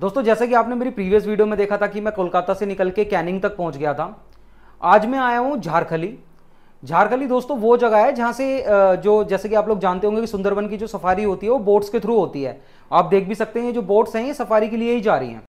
दोस्तों जैसे कि आपने मेरी प्रीवियस वीडियो में देखा था कि मैं कोलकाता से निकल के कैनिंग तक पहुंच गया था आज मैं आया हूं झारखली झारखली दोस्तों वो जगह है जहां से जो जैसे कि आप लोग जानते होंगे कि सुंदरबन की जो सफारी होती है वो बोट्स के थ्रू होती है आप देख भी सकते हैं जो बोट्स हैं ये सफारी के लिए ही जा रही हैं